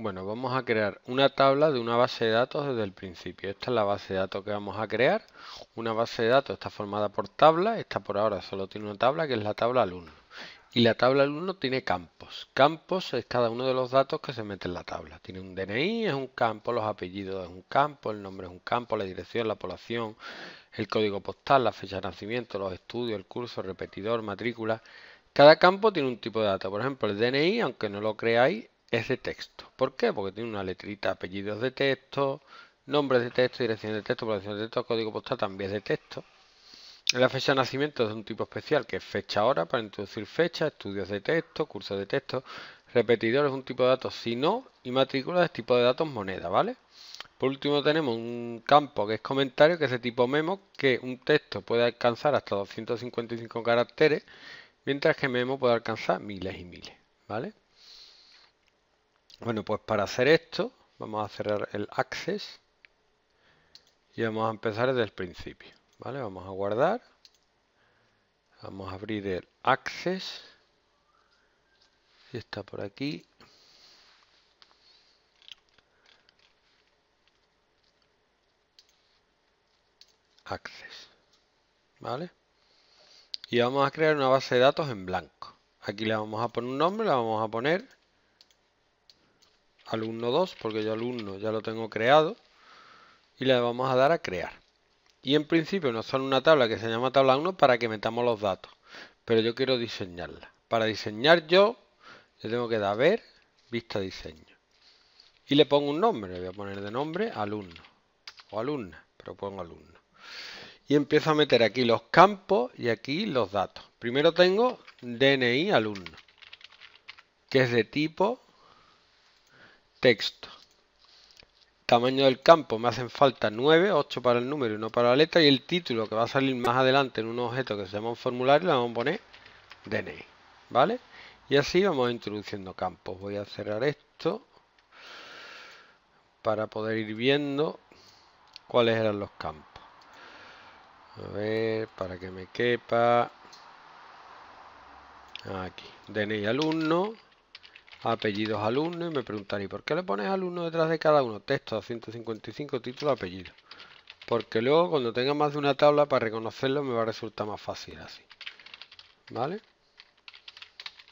Bueno, vamos a crear una tabla de una base de datos desde el principio. Esta es la base de datos que vamos a crear. Una base de datos está formada por tablas. Esta por ahora solo tiene una tabla que es la tabla alumno. Y la tabla alumno tiene campos. Campos es cada uno de los datos que se mete en la tabla. Tiene un DNI, es un campo, los apellidos es un campo, el nombre es un campo, la dirección, la población, el código postal, la fecha de nacimiento, los estudios, el curso, repetidor, matrícula. Cada campo tiene un tipo de datos. Por ejemplo, el DNI, aunque no lo creáis, es de texto. ¿Por qué? Porque tiene una letrita, apellidos de texto, nombres de texto, dirección de texto, población de texto, código postal también de texto. La fecha de nacimiento es un tipo especial que es fecha hora para introducir fecha, estudios de texto, cursos de texto, repetidores un tipo de datos si no y matrícula es tipo de datos moneda, ¿vale? Por último tenemos un campo que es comentario que es de tipo memo que un texto puede alcanzar hasta 255 caracteres mientras que memo puede alcanzar miles y miles, ¿vale? Bueno, pues para hacer esto, vamos a cerrar el access y vamos a empezar desde el principio. ¿vale? Vamos a guardar. Vamos a abrir el access. Y está por aquí. Access. ¿Vale? Y vamos a crear una base de datos en blanco. Aquí le vamos a poner un nombre, la vamos a poner alumno 2, porque yo alumno ya lo tengo creado, y le vamos a dar a crear. Y en principio nos son una tabla que se llama tabla 1 para que metamos los datos, pero yo quiero diseñarla. Para diseñar yo, le tengo que dar a ver, vista diseño. Y le pongo un nombre, le voy a poner de nombre alumno o alumna, pero pongo alumno. Y empiezo a meter aquí los campos y aquí los datos. Primero tengo DNI alumno, que es de tipo texto. Tamaño del campo, me hacen falta 9, 8 para el número y 1 para la letra. Y el título que va a salir más adelante en un objeto que se llama un formulario, le vamos a poner DNI. E, ¿Vale? Y así vamos introduciendo campos. Voy a cerrar esto para poder ir viendo cuáles eran los campos. A ver, para que me quepa. Aquí, DNI e alumno, apellidos alumnos y me preguntaréis por qué le pones alumno detrás de cada uno texto 255 título apellido porque luego cuando tenga más de una tabla para reconocerlo me va a resultar más fácil así vale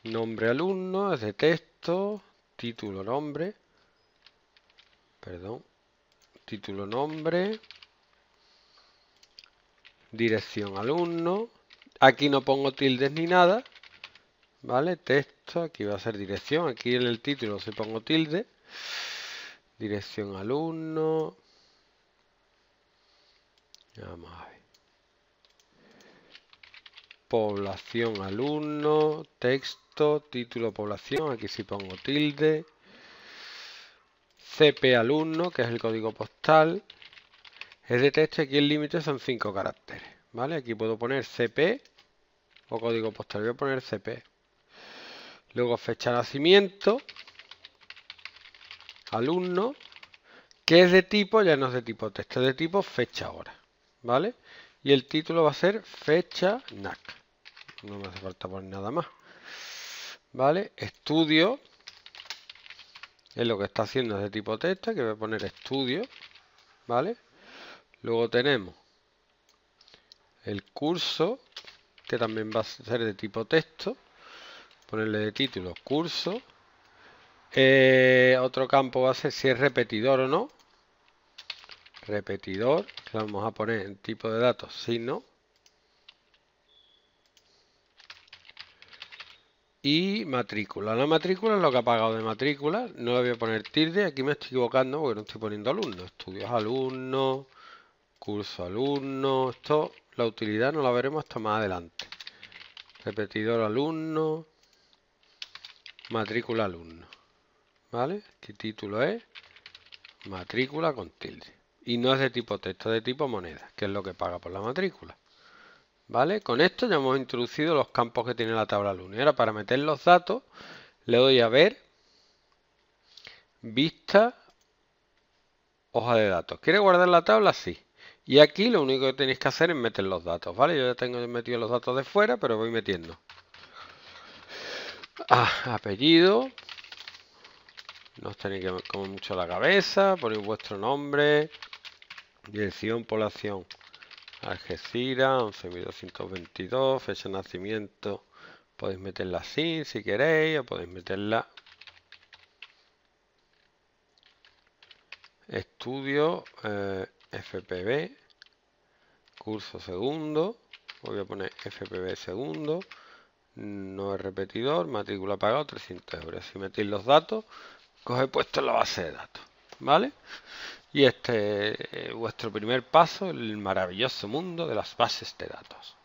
nombre alumno es de texto título nombre perdón título nombre dirección alumno aquí no pongo tildes ni nada ¿vale? Texto, aquí va a ser dirección, aquí en el título se pongo tilde, dirección alumno, población alumno, texto, título población, aquí sí pongo tilde, CP alumno, que es el código postal, es de texto, aquí el límite son 5 caracteres, ¿vale? Aquí puedo poner CP o código postal, voy a poner CP. Luego fecha nacimiento, alumno, que es de tipo, ya no es de tipo texto, es de tipo fecha hora, ¿vale? Y el título va a ser fecha NAC. No me hace falta poner nada más. ¿Vale? Estudio. Es lo que está haciendo es de tipo texto, que voy a poner estudio. ¿Vale? Luego tenemos el curso, que también va a ser de tipo texto ponerle de título curso. Eh, otro campo va a ser si es repetidor o no. Repetidor, vamos a poner en tipo de datos signo. Y matrícula. La matrícula es lo que ha pagado de matrícula. No le voy a poner tilde. Aquí me estoy equivocando porque no estoy poniendo alumno. Estudios alumnos curso alumno. Esto, la utilidad no la veremos hasta más adelante. Repetidor alumno matrícula alumno. ¿Vale? ¿Qué este título es matrícula con tilde. Y no es de tipo texto, de tipo moneda, que es lo que paga por la matrícula. ¿Vale? Con esto ya hemos introducido los campos que tiene la tabla alumno. Y ahora para meter los datos le doy a ver, vista, hoja de datos. ¿Quiere guardar la tabla? Sí. Y aquí lo único que tenéis que hacer es meter los datos, ¿vale? Yo ya tengo metido los datos de fuera, pero voy metiendo. Ah, apellido. No os tenéis que comer mucho la cabeza. Ponéis vuestro nombre. Dirección, población. Algeciras, 11.222. Fecha de nacimiento. Podéis meterla así si queréis. O podéis meterla. Estudio eh, FPB. Curso segundo. Voy a poner FPB segundo no es repetidor, matrícula pagado 300 euros. Si metéis los datos, coge puesto en la base de datos, ¿vale? Y este es vuestro primer paso, el maravilloso mundo de las bases de datos.